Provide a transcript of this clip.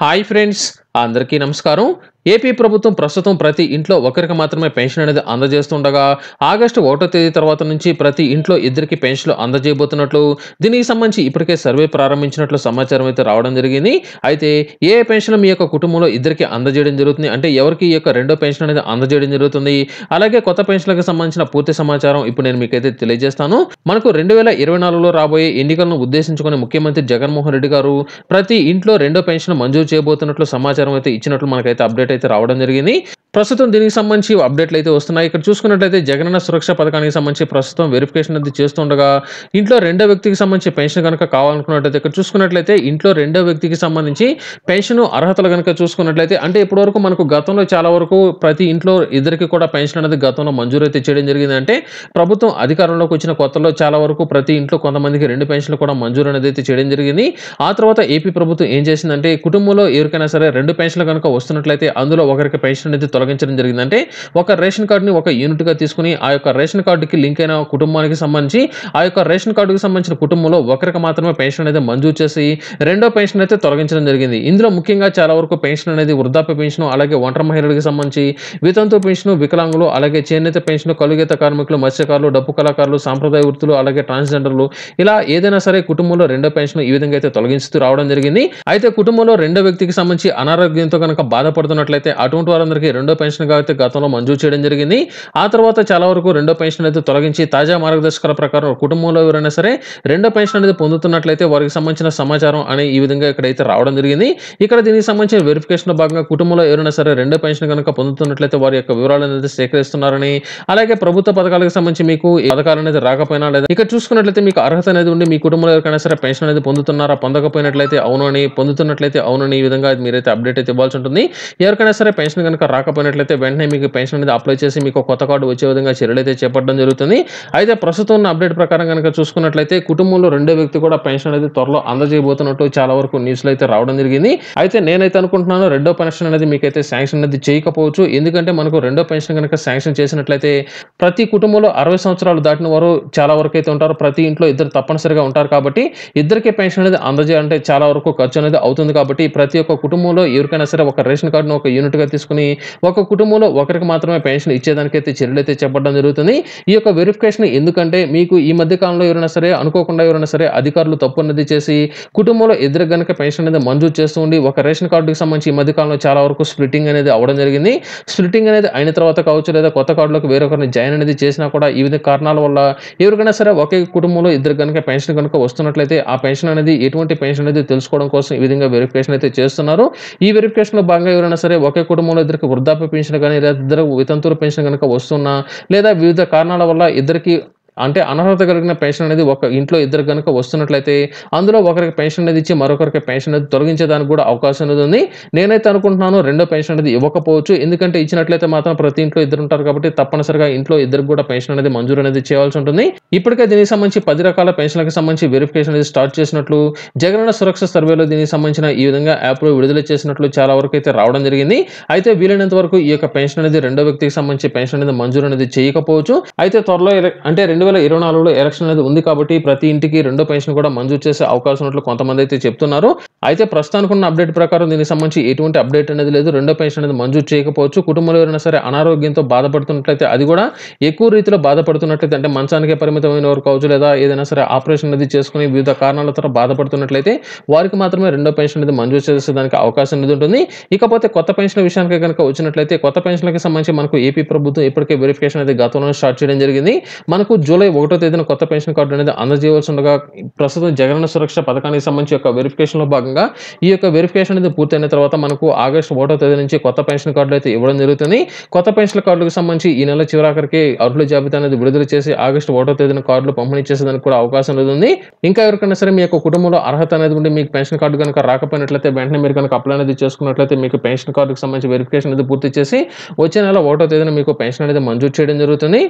Hi friends, అందరికీ నమస్కారం AP ప్రభుత్వం ప్రస్తుతం ప్రతి ఇంట్లో ఒకరికి మాత్రమే పెన్షన్ అనేది అందజేస్తుండగా ఆగస్టు ఒకటో తేదీ తర్వాత నుంచి ప్రతి ఇంట్లో ఇద్దరికి పెన్షన్లు అందజేయబోతున్నట్లు దీనికి సంబంధించి ఇప్పటికే సర్వే ప్రారంభించినట్లు సమాచారం అయితే రావడం జరిగింది అయితే ఏ పెన్షన్ మీ యొక్క కుటుంబంలో ఇద్దరికి అందజేయడం జరుగుతుంది అంటే ఎవరికి ఈ యొక్క రెండో పెన్షన్ అనేది అందజేయడం జరుగుతుంది అలాగే కొత్త పెన్షన్లకు సంబంధించిన పూర్తి సమాచారం ఇప్పుడు నేను మీకైతే తెలియజేస్తాను మనకు రెండు వేల ఇరవై నాలుగులో రాబోయే ఎన్నికలను ఉద్దేశించుకుని ముఖ్యమంత్రి జగన్మోహన్ రెడ్డి గారు ప్రతి ఇంట్లో రెండో పెన్షన్ మంజూరు చేయబోతున్నట్లు సమాచారం సమాచారం అయితే ఇచ్చినట్లు మనకైతే అప్డేట్ అయితే రావడం జరిగింది ప్రస్తుతం దీనికి సంబంధించి అప్డేట్లు అయితే వస్తున్నాయి ఇక్కడ చూసుకున్నట్లయితే జగనన్న సురక్ష పథకానికి సంబంధించి ప్రస్తుతం వెరిఫికేషన్ అది చేస్తుండగా ఇంట్లో రెండో వ్యక్తికి సంబంధించి పెన్షన్ కనుక కావాలనుకున్నట్లయితే ఇక్కడ చూసుకున్నట్లయితే ఇంట్లో రెండో వ్యక్తికి సంబంధించి పెన్షన్ అర్హతలు కనుక చూసుకున్నట్లయితే అంటే ఇప్పటివరకు మనకు గతంలో చాలా వరకు ప్రతి ఇంట్లో ఇద్దరికి కూడా పెన్షన్ అనేది గతంలో మంజూరు అయితే చేయడం జరిగింది అంటే ప్రభుత్వం అధికారంలోకి వచ్చిన కొత్తలో చాలా వరకు ప్రతి ఇంట్లో కొంతమందికి రెండు పెన్షన్లు కూడా మంజూరు అనేది అయితే చేయడం జరిగింది ఆ తర్వాత ఏపీ ప్రభుత్వం ఏం చేసిందంటే కుటుంబంలో ఎవరికైనా సరే రెండు పెన్షన్లు కనుక వస్తున్నట్లయితే అందులో ఒకరికి పెన్షన్ అనేది తొలగించడం జరిగిందంటే ఒక రేషన్ కార్డుని ఒక యూనిట్గా తీసుకుని ఆ యొక్క రేషన్ కార్డుకి లింక్ అయిన కుటుంబానికి సంబంధించి ఆ యొక్క రేషన్ కార్డుకి సంబంధించిన కుటుంబంలో ఒకరికి మాత్రమే పెన్షన్ అనేది మంజూరు చేసి రెండో పెన్షన్ అయితే తొలగించడం జరిగింది ఇందులో ముఖ్యంగా చాలా వరకు పెన్షన్ అనేది వృద్ధాప్య పెన్షన్ అలాగే ఒంటరి మహిళలకు సంబంధించి వితంతు పెన్షన్ వికలాంగులు అలాగే చేనేత పెన్షన్ కలుగేత కార్మికులు మత్స్యకారులు డప్పు కళాకారులు సాంప్రదాయ వృత్తులు అలాగే ట్రాన్స్జెండర్లు ఇలా ఏదైనా సరే కుటుంబంలో రెండో పెన్షన్ ఈ విధంగా అయితే తొలగిస్తూ రావడం జరిగింది అయితే కుటుంబంలో రెండో వ్యక్తికి సంబంధించి అనారోగ్యంతో కనుక బాధపడుతున్నట్లయితే అటువంటి వారందరికీ రెండో రెండో పెన్షన్ అయితే గతంలో మంజూరు చేయడం జరిగింది ఆ తర్వాత చాలా వరకు రెండో పెన్షన్ అయితే తొలగించి తాజా మార్గదర్శకాల ప్రకారం కుటుంబంలో ఎవరైనా సరే రెండో పెన్షన్ అనేది పొందుతున్నట్లయితే వారికి సంబంధించిన సమాచారం అనే ఈ విధంగా ఇక్కడైతే రావడం జరిగింది ఇక్కడ దీనికి సంబంధించిన వెరిఫికేషన్ భాగంగా కుటుంబంలో ఎవరైనా సరే రెండో పెన్షన్ కనుక పొందుతున్నట్లయితే వారి యొక్క వివరాలు అనేది సేకరిస్తున్నారని అలాగే ప్రభుత్వ పథకాలకు సంబంధించి మీకు పథకాలు అనేది రాకపోయినా లేదా ఇక్కడ చూసుకున్నట్లయితే మీకు అర్హత అనేది ఉండి మీ కుటుంబంలో ఎవరికైనా సరే పెన్షన్ అనేది పొందుతున్నారా పొందకపోయినట్లయితే అవునని పొందుతున్నట్లయితే అవునని ఈ విధంగా మీరైతే అప్డేట్ అయితే ఇవ్వాల్సి ఉంటుంది ఎవరికైనా సరే పెన్షన్ కనుక రాకపోయినా కోరుకున్నట్లయితే వెంటనే మీకు పెన్షన్ అనేది అప్లై చేసి మీకు కొత్త కార్డు వచ్చే విధంగా చర్యలు అయితే చేపట్టడం జరుగుతుంది అయితే ప్రస్తుతం ఉన్న అప్డేట్ ప్రకారం కనుక చూసుకున్నట్లయితే కుటుంబంలో రెండో వ్యక్తి కూడా పెన్షన్ అనేది త్వరలో అందజేయబోతున్నట్టు చాలా వరకు న్యూస్లో అయితే రావడం జరిగింది అయితే నేనైతే అనుకుంటున్నాను రెండో పెన్షన్ అనేది మీకైతే శాంక్షన్ అనేది చేయకపోవచ్చు ఎందుకంటే మనకు రెండో పెన్షన్ కనుక శాంక్షన్ చేసినట్లయితే ప్రతి కుటుంబంలో అరవై సంవత్సరాలు దాటిన వారు చాలా వరకు అయితే ఉంటారు ప్రతి ఇంట్లో ఇద్దరు తప్పనిసరిగా ఉంటారు కాబట్టి ఇద్దరికే పెన్షన్ అనేది అందజేయాలంటే చాలా వరకు ఖర్చు అనేది అవుతుంది కాబట్టి ప్రతి ఒక్క కుటుంబంలో ఎవరికైనా సరే ఒక రేషన్ కార్డును ఒక యూనిట్గా తీసుకుని ఒక కుటుంబంలో ఒకరికి మాత్రమే పెన్షన్ ఇచ్చేదానికైతే చర్యలు అయితే చెప్పడం జరుగుతుంది ఈ యొక్క వెరిఫికేషన్ ఎందుకంటే మీకు ఈ మధ్య కాలంలో ఎవరైనా సరే అనుకోకుండా ఎవరైనా సరే అధికారులు తప్పు అనేది చేసి కుటుంబంలో ఇద్దరు గనక పెన్షన్ అనేది మంజూరు చేస్తూ ఉండి ఒక రేషన్ కార్డుకి సంబంధించి ఈ మధ్య కాలంలో చాలా వరకు స్ప్లిటింగ్ అనేది అవడం జరిగింది స్ప్లిటింగ్ అనేది అయిన తర్వాత కావచ్చు లేదా కొత్త కార్డులోకి వేరొకరిని జాయిన్ అనేది చేసినా కూడా ఈ విధంగా కారణాల వల్ల ఎవరికైనా సరే ఒకే కుటుంబంలో ఇద్దరు కనుక పెన్షన్ కనుక వస్తున్నట్లయితే ఆ పెన్షన్ అనేది ఎటువంటి పెన్షన్ అనేది తెలుసుకోవడం కోసం ఈ విధంగా వెరిఫికేషన్ అయితే చేస్తున్నారు ఈ వెరిఫికేషన్లో భాగంగా ఎవరైనా సరే ఒకే కుటుంబంలో ఇద్దరికి వృద్ధాప్య వృద్ధాప్య పెన్షన్ కానీ లేదా ఇద్దరు వితంతుల పెన్షన్ కనుక వస్తున్నా లేదా వివిధ కారణాల వల్ల ఇద్దరికి అంటే అనర్హత కలిగిన పెన్షన్ అనేది ఒక ఇంట్లో ఇద్దరు కనుక వస్తున్నట్లయితే అందులో ఒకరికి పెన్షన్ అనేది ఇచ్చి మరొకరికి పెన్షన్ అనేది తొలగించేదానికి కూడా అవకాశం అనేది ఉంది నేనైతే అనుకుంటున్నాను రెండో పెన్షన్ అనేది ఇవ్వకపోవచ్చు ఎందుకంటే ఇచ్చినట్లయితే మాత్రం ప్రతి ఇంట్లో ఇద్దరు ఉంటారు కాబట్టి తప్పనిసరిగా ఇంట్లో ఇద్దరు కూడా పెన్షన్ అనేది మంజూరు అనేది చేయాల్సి ఉంటుంది ఇప్పటికే దీనికి సంబంధించి పది రకాల పెన్షన్లకు సంబంధించి వెరిఫికేషన్ అనేది స్టార్ట్ చేసినట్లు జగనన్న సురక్ష సర్వేలో దీనికి సంబంధించిన ఈ విధంగా యాప్ విడుదల చేసినట్లు చాలా వరకు అయితే రావడం జరిగింది అయితే వీలైనంత వరకు ఈ యొక్క పెన్షన్ అనేది రెండో వ్యక్తికి సంబంధించి పెన్షన్ అనేది మంజూరు అనేది చేయకపోవచ్చు అయితే త్వరలో అంటే రెండు వేల ఇరవై నాలుగులో ఎలక్షన్ అనేది ఉంది కాబట్టి ప్రతి ఇంటికి రెండో పెన్షన్ కూడా మంజూరు చేసే అవకాశం ఉన్నట్లు కొంతమంది అయితే చెప్తున్నారు అయితే ప్రస్తుతానికి ఉన్న అప్డేట్ ప్రకారం దీనికి సంబంధించి ఎటువంటి అప్డేట్ అనేది లేదు రెండో పెన్షన్ అనేది మంజూరు చేయకపోవచ్చు కుటుంబంలో ఎవరైనా సరే అనారోగ్యంతో బాధపడుతున్నట్లయితే అది కూడా ఎక్కువ రీతిలో బాధపడుతున్నట్లయితే అంటే మంచానికే పరిమితమైన వారు కావచ్చు లేదా ఏదైనా సరే ఆపరేషన్ అనేది చేసుకుని వివిధ కారణాల ద్వారా బాధపడుతున్నట్లయితే వారికి మాత్రమే రెండో పెన్షన్ అనేది మంజూరు చేసేదానికి అవకాశం అనేది ఉంటుంది ఇకపోతే కొత్త పెన్షన్ విషయానికి కనుక వచ్చినట్లయితే కొత్త పెన్షన్లకు సంబంధించి మనకు ఏపీ ప్రభుత్వం ఇప్పటికే వెరిఫికేషన్ అనేది గతంలో స్టార్ట్ చేయడం జరిగింది మనకు జూలై జూలై ఒకటో తేదీన కొత్త పెన్షన్ కార్డు అనేది అందజేయవలసి ఉండగా ప్రస్తుతం జగనన్న సురక్ష పథకానికి సంబంధించి యొక్క వెరిఫికేషన్లో భాగంగా ఈ యొక్క వెరిఫికేషన్ అనేది పూర్తయిన తర్వాత మనకు ఆగస్టు ఒకటో తేదీ నుంచి కొత్త పెన్షన్ కార్డులు అయితే ఇవ్వడం జరుగుతుంది కొత్త పెన్షన్ కార్డులకు సంబంధించి ఈ నెల చివరాఖరికి అర్హుల జాబితా అనేది విడుదల చేసి ఆగస్టు ఒకటో తేదీన కార్డులు పంపిణీ చేసేదానికి కూడా అవకాశం ఉంది ఇంకా ఎవరికైనా సరే మీ యొక్క కుటుంబంలో అర్హత అనేది ఉండి మీకు పెన్షన్ కార్డు కనుక రాకపోయినట్లయితే వెంటనే మీరు కనుక అప్లై అనేది చేసుకున్నట్లయితే మీకు పెన్షన్ కార్డుకు సంబంధించి వెరిఫికేషన్ అనేది పూర్తి చేసి వచ్చే నెల ఒకటో తేదీన మీకు పెన్షన్ అనేది మంజూరు చేయడం జరుగుతుంది